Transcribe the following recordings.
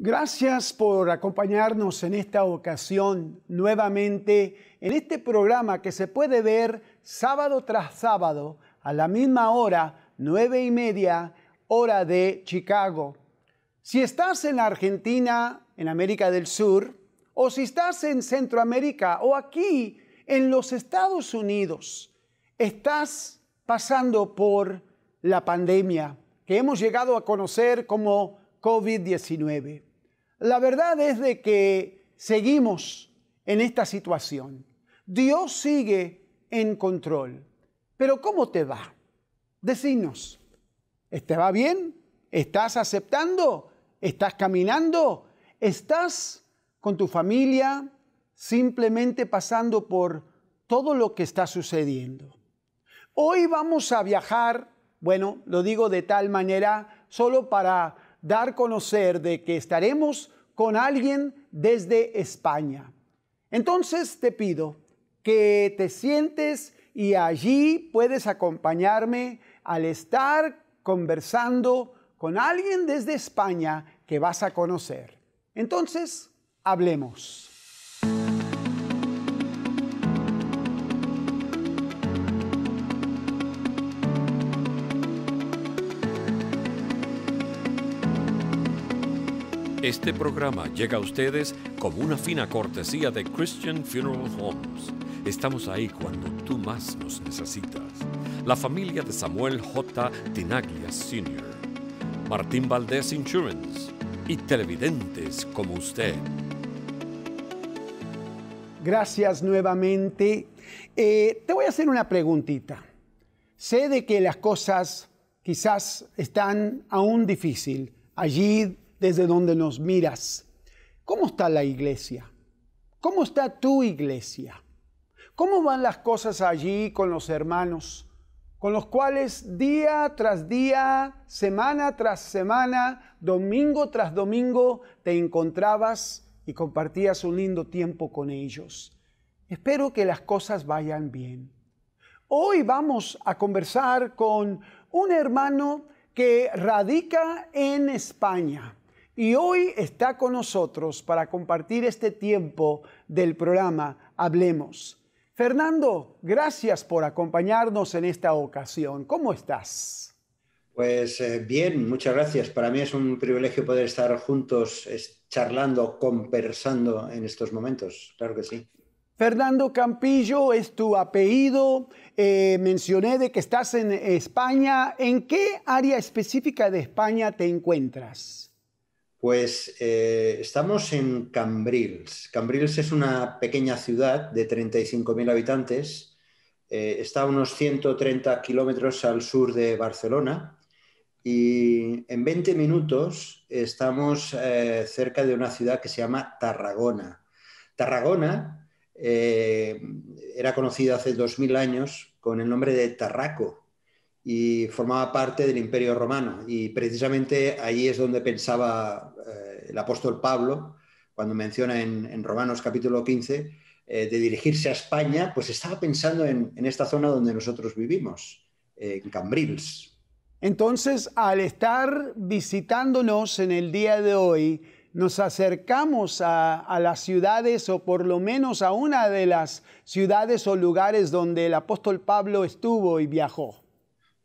Gracias por acompañarnos en esta ocasión nuevamente en este programa que se puede ver sábado tras sábado a la misma hora, nueve y media, hora de Chicago. Si estás en Argentina, en América del Sur, o si estás en Centroamérica o aquí en los Estados Unidos, estás pasando por la pandemia que hemos llegado a conocer como COVID-19. La verdad es de que seguimos en esta situación. Dios sigue en control. Pero ¿cómo te va? Decinos, ¿te va bien? ¿Estás aceptando? ¿Estás caminando? ¿Estás con tu familia simplemente pasando por todo lo que está sucediendo? Hoy vamos a viajar, bueno, lo digo de tal manera, solo para dar conocer de que estaremos con alguien desde España. Entonces te pido que te sientes y allí puedes acompañarme al estar conversando con alguien desde España que vas a conocer. Entonces, hablemos. Este programa llega a ustedes como una fina cortesía de Christian Funeral Homes. Estamos ahí cuando tú más nos necesitas. La familia de Samuel J. Tinaglia Sr., Martín Valdés Insurance y televidentes como usted. Gracias nuevamente. Eh, te voy a hacer una preguntita. Sé de que las cosas quizás están aún difícil allí desde donde nos miras. ¿Cómo está la iglesia? ¿Cómo está tu iglesia? ¿Cómo van las cosas allí con los hermanos, con los cuales día tras día, semana tras semana, domingo tras domingo, te encontrabas y compartías un lindo tiempo con ellos? Espero que las cosas vayan bien. Hoy vamos a conversar con un hermano que radica en España. Y hoy está con nosotros para compartir este tiempo del programa Hablemos. Fernando, gracias por acompañarnos en esta ocasión. ¿Cómo estás? Pues eh, bien, muchas gracias. Para mí es un privilegio poder estar juntos, charlando, conversando en estos momentos. Claro que sí. Fernando Campillo es tu apellido. Eh, mencioné de que estás en España. ¿En qué área específica de España te encuentras? Pues eh, estamos en Cambrils. Cambrils es una pequeña ciudad de 35.000 habitantes. Eh, está a unos 130 kilómetros al sur de Barcelona y en 20 minutos estamos eh, cerca de una ciudad que se llama Tarragona. Tarragona era conocida hace 2.000 años con el nombre de Tarraco y formaba parte del Imperio Romano. Y precisamente ahí es donde pensaba eh, el apóstol Pablo, cuando menciona en, Romanos capítulo 15, eh, de dirigirse a España, pues estaba pensando en, esta zona donde nosotros vivimos, eh, en Cambrils. Entonces, al estar visitándonos en el día de hoy, nos acercamos a, las ciudades o por lo menos a una de las ciudades o lugares donde el apóstol Pablo estuvo y viajó.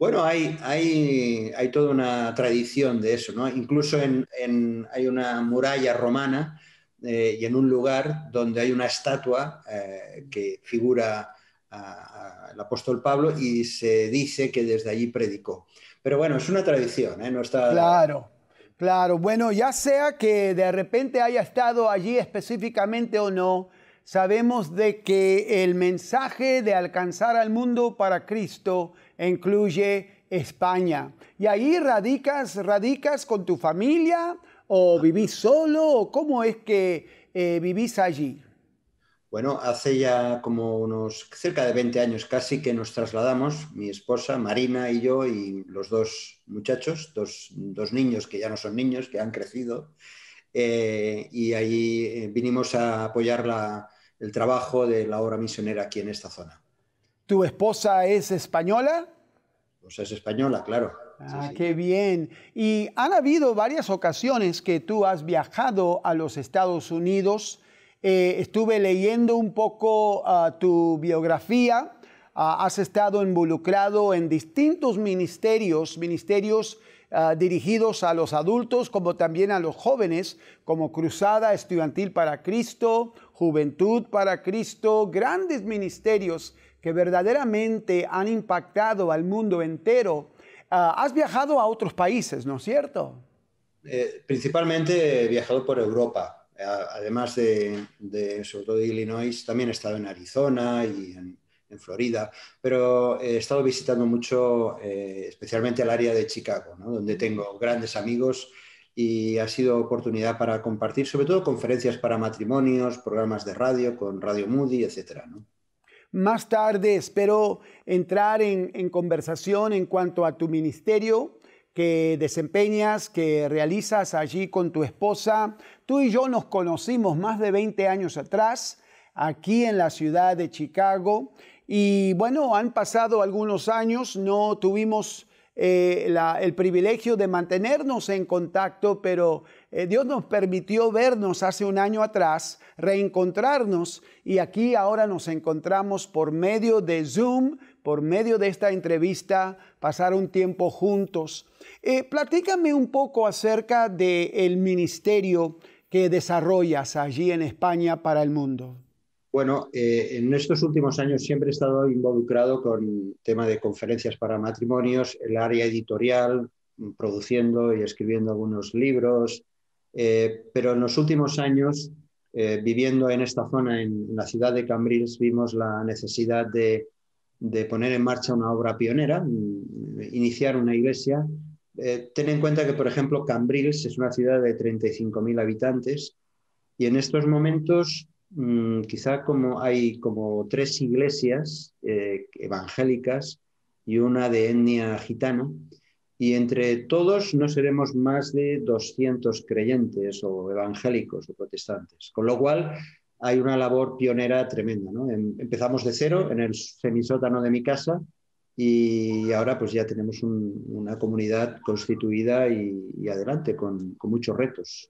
Bueno, hay, hay, toda una tradición de eso, ¿no? Incluso hay una muralla romana eh, y en un lugar donde hay una estatua eh, que figura al apóstol Pablo y se dice que desde allí predicó. Pero bueno, es una tradición, ¿eh? No Claro, claro. Bueno, ya sea que de repente haya estado allí específicamente o no, sabemos de que el mensaje de alcanzar al mundo para Cristo e incluye España. Y ahí radicas, radicas con tu familia o vivís solo o cómo es que eh, vivís allí. Bueno, hace ya como unos cerca de 20 años casi que nos trasladamos, mi esposa Marina y yo y los dos muchachos, dos, niños que ya no son niños, que han crecido, eh, y ahí eh, vinimos a apoyar el trabajo de la obra misionera aquí en esta zona. ¿Tu esposa es española? Pues es española, claro. Ah, qué bien. Y han habido varias ocasiones que tú has viajado a los Estados Unidos. Eh, estuve leyendo un poco ah, tu biografía. Ah, has estado involucrado en distintos ministerios, ministerios ah, dirigidos a los adultos como también a los jóvenes, como Cruzada Estudiantil para Cristo, Juventud para Cristo, grandes ministerios que verdaderamente han impactado al mundo entero. Ah, has viajado a otros países, ¿no es cierto? Eh, principalmente he viajado por Europa, eh, además de, sobre todo de Illinois, también he estado en Arizona y en, Florida, pero he estado visitando mucho, eh, especialmente el área de Chicago, donde tengo grandes amigos y ha sido oportunidad para compartir, sobre todo, conferencias para matrimonios, programas de radio con Radio Moody, etc. Más tarde espero entrar en, en conversación en cuanto a tu ministerio que desempeñas, que realizas allí con tu esposa. Tú y yo nos conocimos más de 20 años atrás, aquí en la ciudad de Chicago, y bueno, han pasado algunos años, no tuvimos eh, el privilegio de mantenernos en contacto, pero eh, Dios nos permitió vernos hace un año atrás, reencontrarnos y aquí ahora nos encontramos por medio de Zoom, por medio de esta entrevista, pasar un tiempo juntos. Eh, platícame un poco acerca del ministerio que desarrollas allí en España para el mundo. Bueno, eh, en estos últimos años siempre he estado involucrado con tema de conferencias para matrimonios, el área editorial, mm, produciendo y escribiendo algunos libros, eh, pero en los últimos años, eh, viviendo en esta zona, en, la ciudad de Cambrils, vimos la necesidad de, de poner en marcha una obra pionera, mm, iniciar una iglesia. ten en cuenta que, por ejemplo, Cambrils es una ciudad de 35.000 habitantes y en estos momentos Mm, quizá como hay como tres iglesias eh, evangélicas y una de etnia gitana, y entre todos no seremos más de 200 creyentes o evangélicos o protestantes, con lo cual hay una labor pionera tremenda. Em, empezamos de cero en el semisótano de mi casa, y ahora pues ya tenemos una comunidad constituida y, adelante con muchos retos.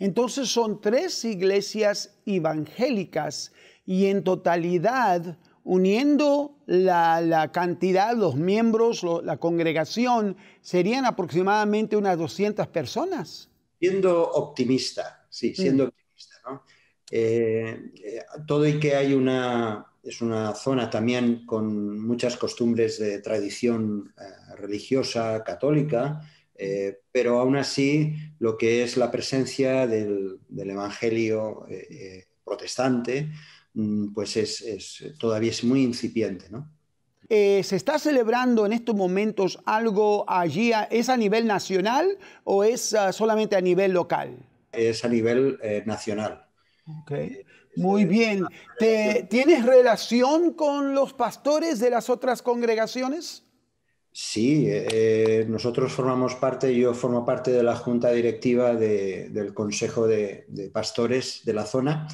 Entonces son tres iglesias evangélicas y en totalidad, uniendo la, la cantidad, los miembros, la congregación, serían aproximadamente unas 200 personas. Siendo optimista, sí, mm. siendo optimista. ¿no? Eh, eh, todo y que hay una, es una zona también con muchas costumbres de tradición eh, religiosa católica, eh, pero aún así, lo que es la presencia del, del Evangelio eh, eh, protestante, mm, pues es, todavía es muy incipiente, ¿no? ¿Se está celebrando en estos momentos algo allí? ¿Es a nivel nacional o es ah, solamente a nivel local? Es a nivel nacional. Muy bien. ¿Te, ¿Tienes relación con los pastores de las otras congregaciones? Sí, eh, nosotros formamos parte, yo formo parte de la junta directiva del Consejo de, Pastores de la zona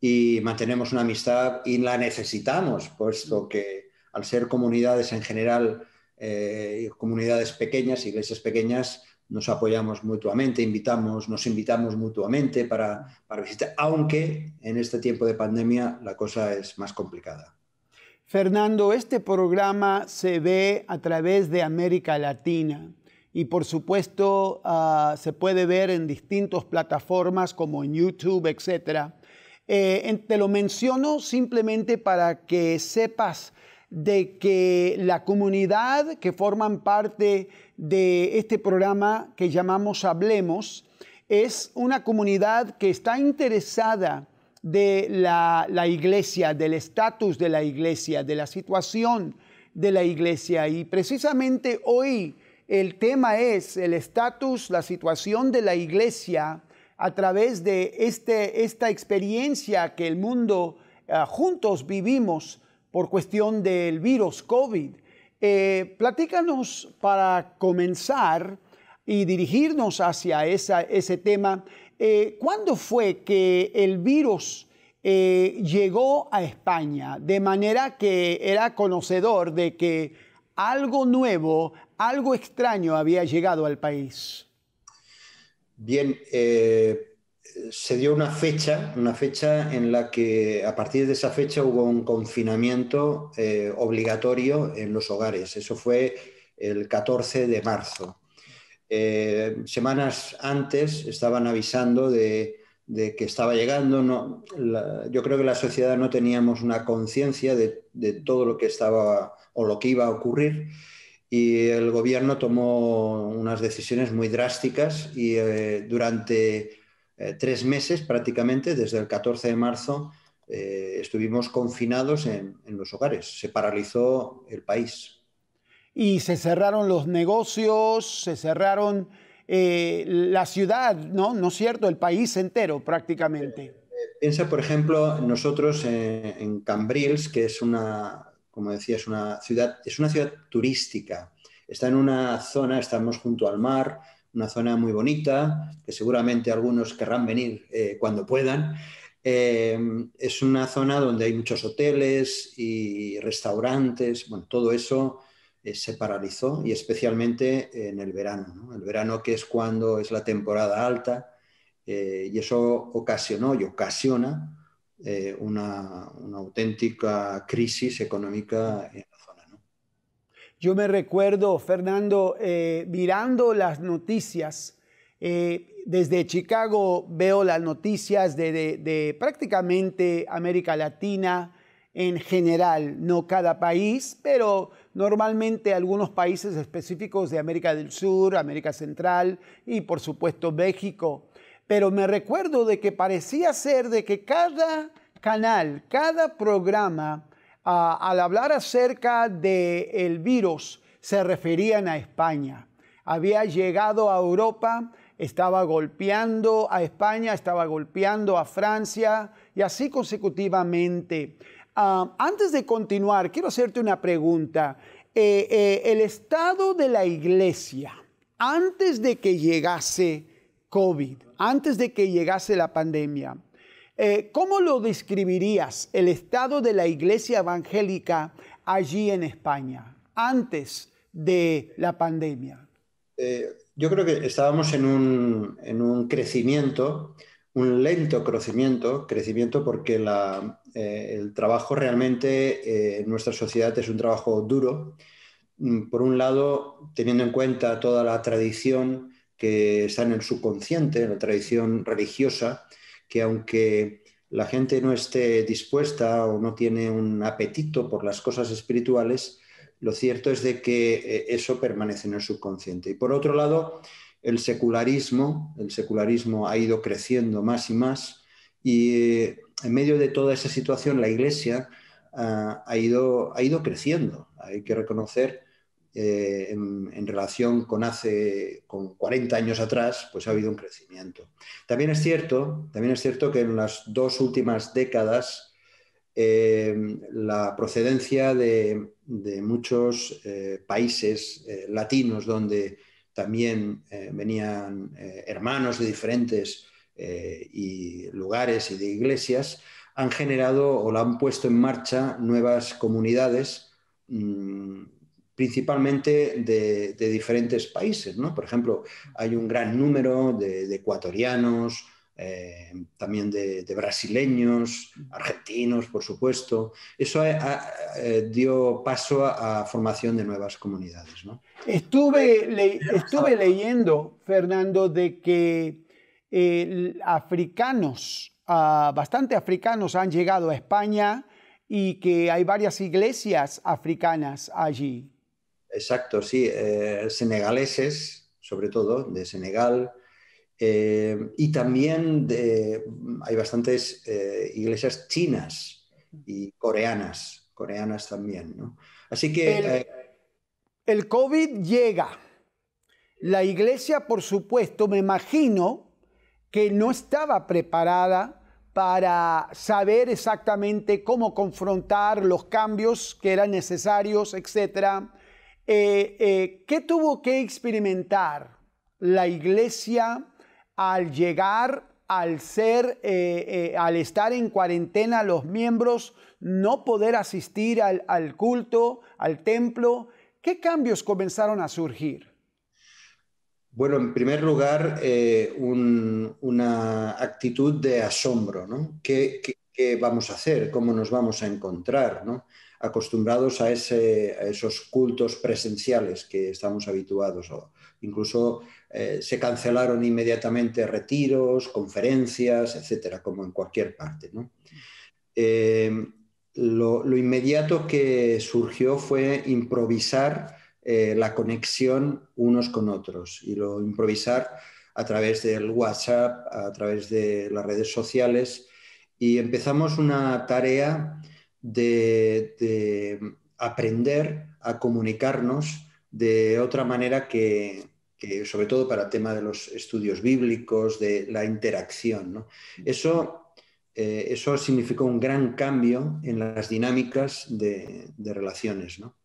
y mantenemos una amistad y la necesitamos, puesto que al ser comunidades en general, eh, comunidades pequeñas, iglesias pequeñas, nos apoyamos mutuamente, invitamos, nos invitamos mutuamente para visitar, aunque en este tiempo de pandemia la cosa es más complicada. Fernando, este programa se ve a través de América Latina y por supuesto ah, se puede ver en distintas plataformas como en YouTube, etc. Eh, te lo menciono simplemente para que sepas de que la comunidad que forman parte de este programa que llamamos Hablemos es una comunidad que está interesada de la, iglesia, del estatus de la iglesia, de la situación de la iglesia. Y precisamente hoy el tema es el estatus, la situación de la iglesia a través de este, esta experiencia que el mundo ah, juntos vivimos por cuestión del virus COVID. Eh, platícanos para comenzar y dirigirnos hacia ese tema, eh, ¿Cuándo fue que el virus eh, llegó a España de manera que era conocedor de que algo nuevo, algo extraño había llegado al país? Bien, eh, se dio una fecha, una fecha en la que a partir de esa fecha hubo un confinamiento obligatorio en los hogares. Eso fue el 14 de marzo. Eh, semanas antes estaban avisando de, que estaba llegando. yo creo que la sociedad no teníamos una conciencia de, todo lo que estaba o lo que iba a ocurrir y el gobierno tomó unas decisiones muy drásticas y eh, durante eh, tres meses prácticamente, desde el 14 de marzo, estuvimos confinados en los hogares. Se paralizó el país y se cerraron los negocios, se cerraron eh, la ciudad, ¿no? ¿No es cierto? El país entero prácticamente. Piensa, por ejemplo, nosotros eh, en Cambrils, que es una, como decía, una ciudad, es una ciudad turística. Está en una zona, estamos junto al mar, una zona muy bonita, que seguramente algunos querrán venir eh, cuando puedan. es una zona donde hay muchos hoteles y restaurantes, bueno, todo eso eh, se paralizó y especialmente en el verano, el verano que es cuando es la temporada alta eh, y eso ocasionó y ocasiona eh, una, auténtica crisis económica en la zona. Yo me recuerdo, Fernando, mirando las noticias, desde Chicago veo las noticias de prácticamente América Latina, en general, no cada país, pero normalmente algunos países específicos de América del Sur, América Central y por supuesto México. Pero me recuerdo de que parecía ser de que cada canal, cada programa, ah, al hablar acerca del virus, se referían a España. Había llegado a Europa, estaba golpeando a España, estaba golpeando a Francia y así consecutivamente. Ah, antes de continuar, quiero hacerte una pregunta. Eh, eh, el estado de la iglesia antes de que llegase COVID, antes de que llegase la pandemia, eh, ¿cómo lo describirías el estado de la iglesia evangélica allí en España, antes de la pandemia? yo creo que estábamos en un, en un crecimiento un lento crecimiento, crecimiento porque eh, el trabajo realmente eh, en nuestra sociedad es un trabajo duro. Mm, por un lado, teniendo en cuenta toda la tradición que está en el subconsciente, la tradición religiosa, que aunque la gente no esté dispuesta o no tiene un apetito por las cosas espirituales, lo cierto es de que eh, eso permanece en el subconsciente. Y por otro lado, el secularismo, el secularismo ha ido creciendo más y más y eh, en medio de toda esa situación la Iglesia ah, ha, ido, ha ido creciendo. Hay que reconocer eh, en, relación con hace con 40 años atrás, pues ha habido un crecimiento. También es cierto, también es cierto que en las dos últimas décadas eh, la procedencia de, muchos países latinos donde también eh, venían eh, hermanos de diferentes eh, y lugares y de iglesias, han generado o la han puesto en marcha nuevas comunidades, mm, principalmente de, diferentes países. ¿no? Por ejemplo, hay un gran número de ecuatorianos, eh, también de, brasileños, argentinos, por supuesto. Eso eh, dio paso a, la formación de nuevas comunidades. Estuve, leyendo, Fernando, de que africanos, ah, bastante africanos han llegado a España y que hay varias iglesias africanas allí. Exacto, sí, eh, senegaleses, sobre todo, de Senegal, eh, y también hay bastantes eh, iglesias chinas y coreanas, coreanas también. Así que... El, eh, el, COVID llega. La iglesia, por supuesto, me imagino que no estaba preparada para saber exactamente cómo confrontar los cambios que eran necesarios, etc. ¿Qué tuvo que experimentar la iglesia? al llegar, al ser, eh, eh, al estar en cuarentena los miembros, no poder asistir al, culto, al templo, ¿qué cambios comenzaron a surgir? Bueno, en primer lugar, eh, una actitud de asombro, ¿no? ¿Qué, qué, vamos a hacer? ¿Cómo nos vamos a encontrar? ¿no? acostumbrados a, ese, esos cultos presenciales que estamos habituados. O incluso eh, se cancelaron inmediatamente retiros, conferencias, etcétera, como en cualquier parte. Eh, lo, inmediato que surgió fue improvisar eh, la conexión unos con otros y lo improvisar a través del WhatsApp, a través de las redes sociales y empezamos una tarea de, aprender a comunicarnos de otra manera que, sobre todo para el tema de los estudios bíblicos, de la interacción. Mm. Eso, eh, eso significó un gran cambio en las dinámicas de, de relaciones. ¿no?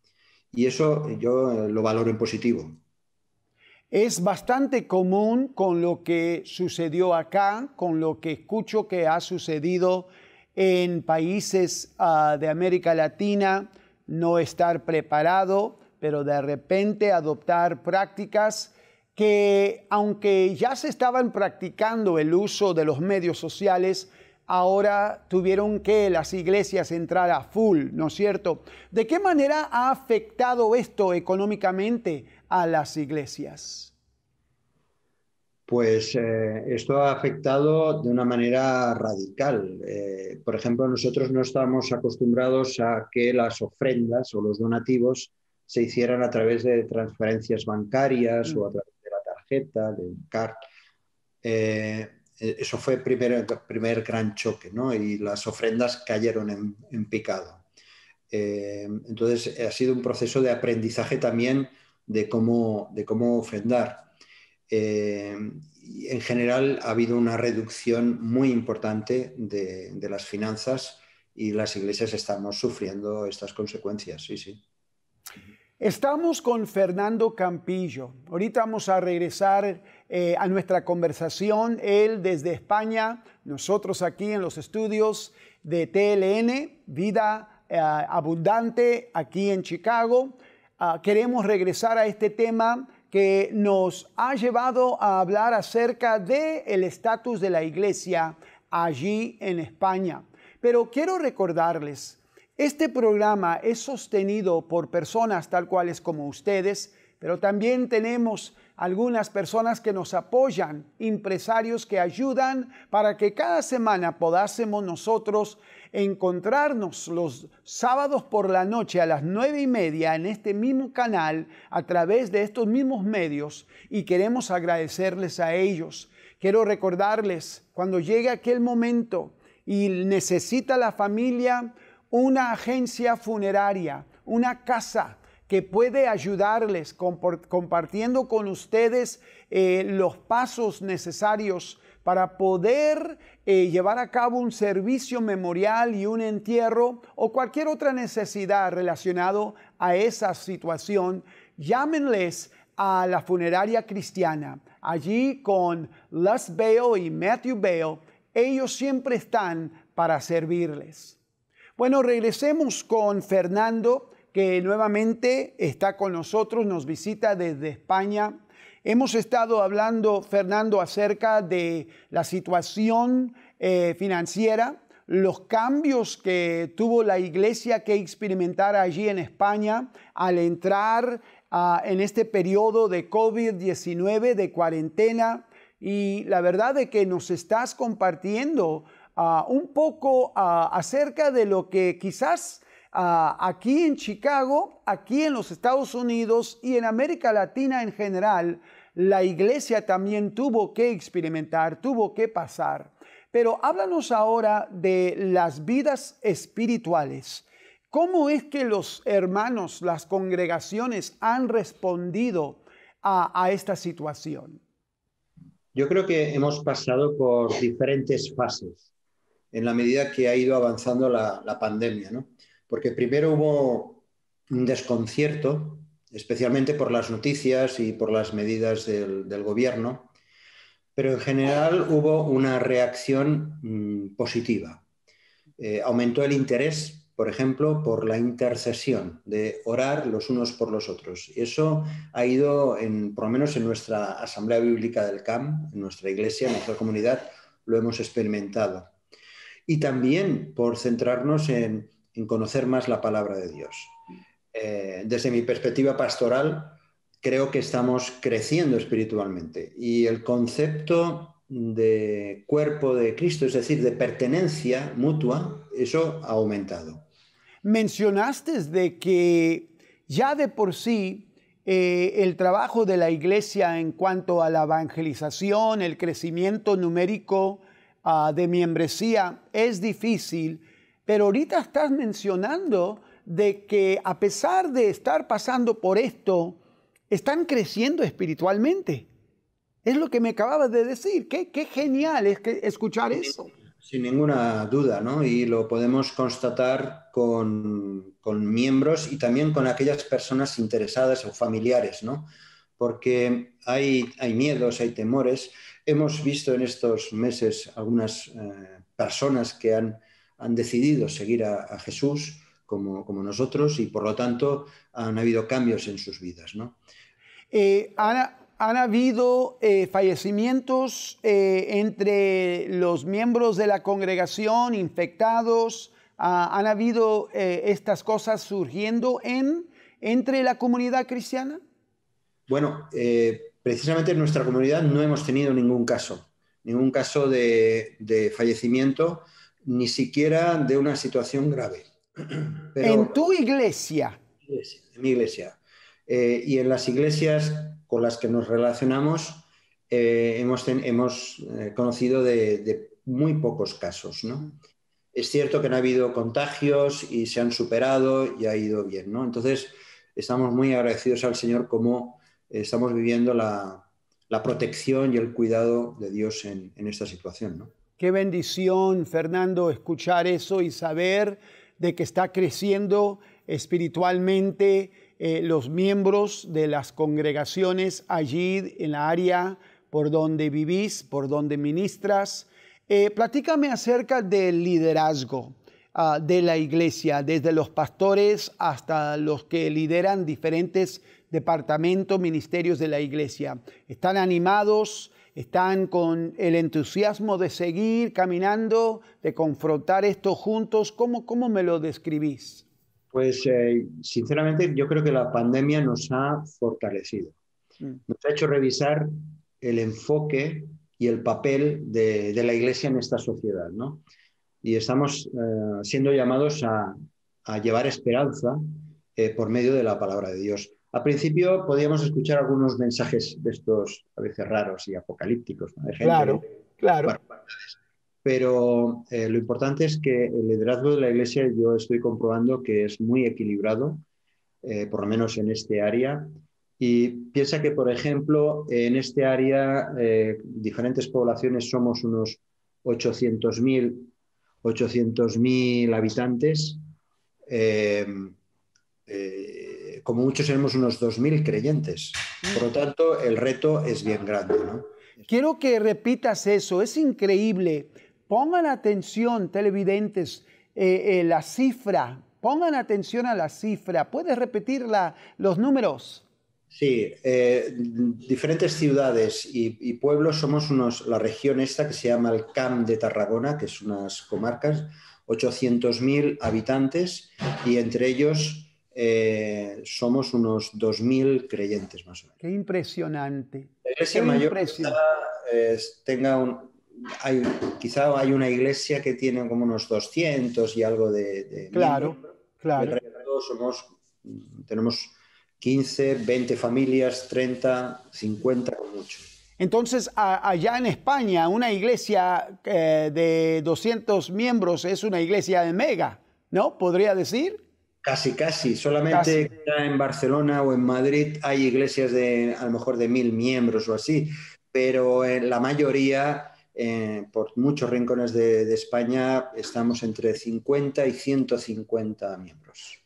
Y eso yo lo valoro en positivo. Es bastante común con lo que sucedió acá, con lo que escucho que ha sucedido en países ah, de América Latina, no estar preparado, pero de repente adoptar prácticas que aunque ya se estaban practicando el uso de los medios sociales, ahora tuvieron que las iglesias entrar a full, ¿no es cierto? ¿De qué manera ha afectado esto económicamente a las iglesias? pues eh, esto ha afectado de una manera radical. Eh, por ejemplo, nosotros no estábamos acostumbrados a que las ofrendas o los donativos se hicieran a través de transferencias bancarias o a mm. través de la tarjeta, de CAR. card. Eh, eso fue el primer, gran choque, ¿no? Y las ofrendas cayeron en, en picado. entonces, ha sido un proceso de aprendizaje también de cómo, de cómo ofrendar. Eh, en general ha habido una reducción muy importante de, las finanzas y las iglesias estamos sufriendo estas consecuencias, sí, sí. Estamos con Fernando Campillo. Ahorita vamos a regresar eh, a nuestra conversación, él desde España, nosotros aquí en los estudios de TLN, Vida eh, Abundante, aquí en Chicago. Ah, queremos regresar a este tema que nos ha llevado a hablar acerca del el estatus de la iglesia allí en España. Pero quiero recordarles, este programa es sostenido por personas tal cuales como ustedes, pero también tenemos algunas personas que nos apoyan, empresarios que ayudan para que cada semana podásemos nosotros encontrarnos los sábados por la noche a las nueve y media en este mismo canal a través de estos mismos medios y queremos agradecerles a ellos. Quiero recordarles cuando llegue aquel momento y necesita la familia una agencia funeraria, una casa que puede ayudarles compartiendo con ustedes eh, los pasos necesarios para poder eh, llevar a cabo un servicio memorial y un entierro o cualquier otra necesidad relacionado a esa situación, llámenles a la funeraria cristiana. Allí con Les Bale y Matthew Bale, ellos siempre están para servirles. Bueno, regresemos con Fernando, que nuevamente está con nosotros, nos visita desde España Hemos estado hablando, Fernando, acerca de la situación eh, financiera, los cambios que tuvo la iglesia que experimentar allí en España al entrar ah, en este periodo de COVID-19, de cuarentena. Y la verdad de que nos estás compartiendo ah, un poco ah, acerca de lo que quizás aquí en Chicago, aquí en los Estados Unidos y en América Latina en general, la iglesia también tuvo que experimentar, tuvo que pasar. Pero háblanos ahora de las vidas espirituales. ¿Cómo es que los hermanos, las congregaciones han respondido a, esta situación? Yo creo que hemos pasado por diferentes fases en la medida que ha ido avanzando la, la pandemia, ¿no? Porque primero hubo un desconcierto especialmente por las noticias y por las medidas del, gobierno, pero en general hubo una reacción mm, positiva. Eh, aumentó el interés, por ejemplo, por la intercesión, de orar los unos por los otros. Y eso ha ido, por lo menos en nuestra Asamblea Bíblica del CAM, en nuestra iglesia, en nuestra comunidad, lo hemos experimentado. Y también por centrarnos en conocer más la palabra de Dios. Eh, desde mi perspectiva pastoral, creo que estamos creciendo espiritualmente y el concepto de cuerpo de Cristo, es decir, de pertenencia mutua, eso ha aumentado. Mencionaste de que ya de por sí eh, el trabajo de la iglesia en cuanto a la evangelización, el crecimiento numérico ah, de membresía es difícil, pero ahorita estás mencionando de que a pesar de estar pasando por esto, están creciendo espiritualmente. Es lo que me acababas de decir. Qué, genial es escuchar eso. Sin ninguna duda, ¿no? Y lo podemos constatar con, miembros y también con aquellas personas interesadas o familiares, ¿no? Porque hay, hay miedos, hay temores. Hemos visto en estos meses algunas eh, personas que han, han decidido seguir a Jesús como, nosotros y por lo tanto han habido cambios en sus vidas. ¿no? Eh, ¿han, habido eh, fallecimientos eh, entre los miembros de la congregación infectados? Ah, ¿Han habido estas cosas surgiendo en, entre la comunidad cristiana? Bueno, precisamente en nuestra comunidad no hemos tenido ningún caso, ningún caso de, de fallecimiento, ni siquiera de una situación grave. en tu iglesia. En mi iglesia. Eh, y en las iglesias con las que nos relacionamos eh, hemos, hemos eh, conocido de, de, muy pocos casos. ¿no? Es cierto que no ha habido contagios y se han superado y ha ido bien. ¿no? Entonces, estamos muy agradecidos al Señor como estamos viviendo la, la, protección y el cuidado de Dios en, en esta situación. ¿no? Qué bendición, Fernando, escuchar eso y saber de que está creciendo espiritualmente eh, los miembros de las congregaciones allí en la área por donde vivís, por donde ministras. Eh, platícame acerca del liderazgo ah, de la iglesia, desde los pastores hasta los que lideran diferentes departamentos, ministerios de la iglesia. ¿Están animados? están con el entusiasmo de seguir caminando, de confrontar esto juntos. ¿Cómo, me lo describís? Pues eh, sinceramente yo creo que la pandemia nos ha fortalecido. Mm. Nos ha hecho revisar el enfoque y el papel de, la Iglesia en esta sociedad, Y estamos eh, siendo llamados a, llevar esperanza eh, por medio de la palabra de Dios. Al principio podíamos escuchar algunos mensajes de estos a veces raros y apocalípticos, claro, claro. Pero eh, lo importante es que el liderazgo de la Iglesia yo estoy comprobando que es muy equilibrado, eh, por lo menos en este área. Y piensa que, por ejemplo, en este área eh, diferentes poblaciones somos unos 800.000 800 habitantes como muchos tenemos unos 2.000 creyentes. Por lo tanto, el reto es bien grande. Quiero que repitas eso, es increíble. Pongan atención, televidentes, eh, eh, la cifra, pongan atención a la cifra. ¿Puedes repetir los números? Sí, eh, diferentes ciudades y, pueblos somos unos, la región esta que se llama el CAM de Tarragona, que es unas comarcas, 800.000 habitantes y entre ellos eh, somos unos 2.000 creyentes más o menos. Qué impresionante. La iglesia mayor quizá tenga un, quizá hay una iglesia que tiene como unos 200 y algo de... claro, claro. somos, tenemos 15, 20 familias, 30, 50 con mucho. Entonces, allá en España, una iglesia eh, de 200 miembros es una iglesia de mega, ¿no? Podría decir. Casi, casi. Solamente en Barcelona o en Madrid hay iglesias de a lo mejor de mil miembros o así, pero en eh, la mayoría, eh, por muchos rincones de, España, estamos entre 50 y 150 miembros.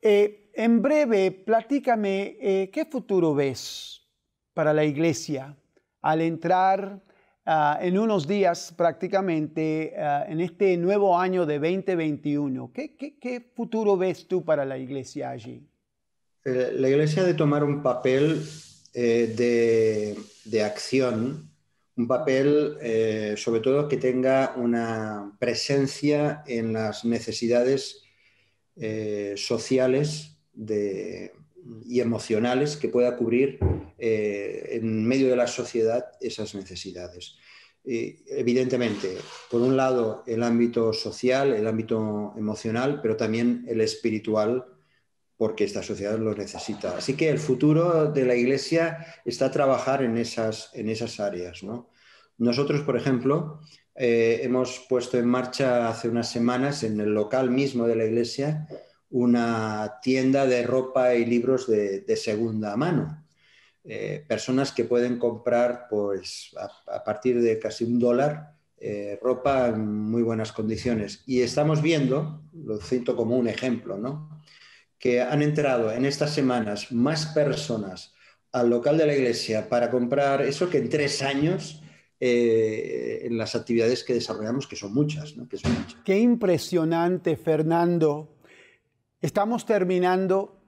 Eh, en breve, platícame, ¿qué futuro ves para la iglesia al entrar Ah, en unos días prácticamente ah, en este nuevo año de 2021. ¿Qué, futuro ves tú para la iglesia allí? Eh, la iglesia ha de tomar un papel eh, de, acción, un papel eh, sobre todo que tenga una presencia en las necesidades sociales y emocionales que pueda cubrir eh, en medio de la sociedad esas necesidades. evidentemente, por un lado, el ámbito social, el ámbito emocional, pero también el espiritual, porque esta sociedad lo necesita. Así que el futuro de la Iglesia está a trabajar en esas, áreas. Nosotros, por ejemplo, eh, hemos puesto en marcha hace unas semanas en el local mismo de la Iglesia una tienda de ropa y libros de segunda mano. Eh, personas que pueden comprar pues, a, partir de casi un dólar eh, ropa en muy buenas condiciones. Y estamos viendo, lo siento como un ejemplo, ¿no? que han entrado en estas semanas más personas al local de la iglesia para comprar eso que en tres años eh, en las actividades que desarrollamos, que son, muchas, ¿no? que son muchas. Qué impresionante, Fernando. Estamos terminando.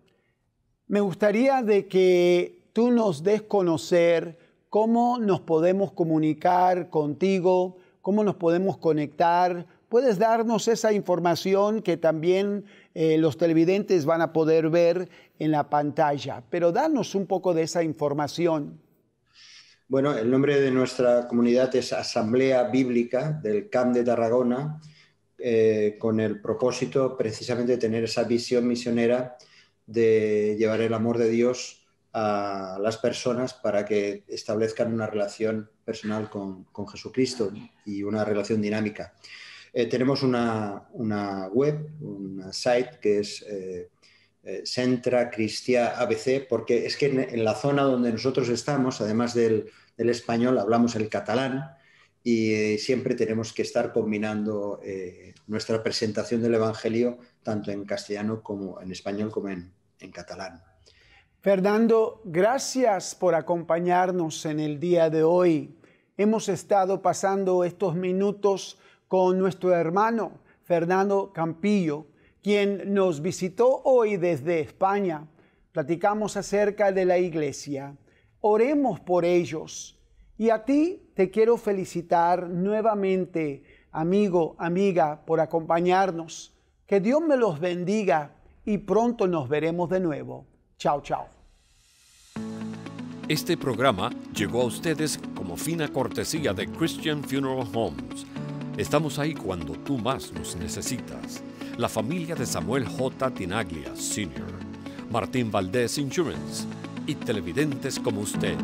Me gustaría de que tú nos des conocer cómo nos podemos comunicar contigo, cómo nos podemos conectar. Puedes darnos esa información que también eh, los televidentes van a poder ver en la pantalla, pero danos un poco de esa información. Bueno, el nombre de nuestra comunidad es Asamblea Bíblica del CAMP de Tarragona, eh, con el propósito precisamente de tener esa visión misionera de llevar el amor de Dios a las personas para que establezcan una relación personal con, Jesucristo y una relación dinámica. Eh, tenemos una, web, un site que es eh, eh, Centra Cristia ABC, porque es que en, la zona donde nosotros estamos, además del, del español, hablamos el catalán y siempre tenemos que estar combinando nuestra presentación del Evangelio tanto en castellano como en español como en, en catalán. Fernando, gracias por acompañarnos en el día de hoy. Hemos estado pasando estos minutos con nuestro hermano Fernando Campillo, quien nos visitó hoy desde España. Platicamos acerca de la iglesia. Oremos por ellos. Y a ti te quiero felicitar nuevamente, amigo, amiga, por acompañarnos. Que Dios me los bendiga y pronto nos veremos de nuevo. Chao, chao. Este programa llegó a ustedes como fina cortesía de Christian Funeral Homes. Estamos ahí cuando tú más nos necesitas. La familia de Samuel J. Tinaglia, Sr., Martín Valdés Insurance y televidentes como usted.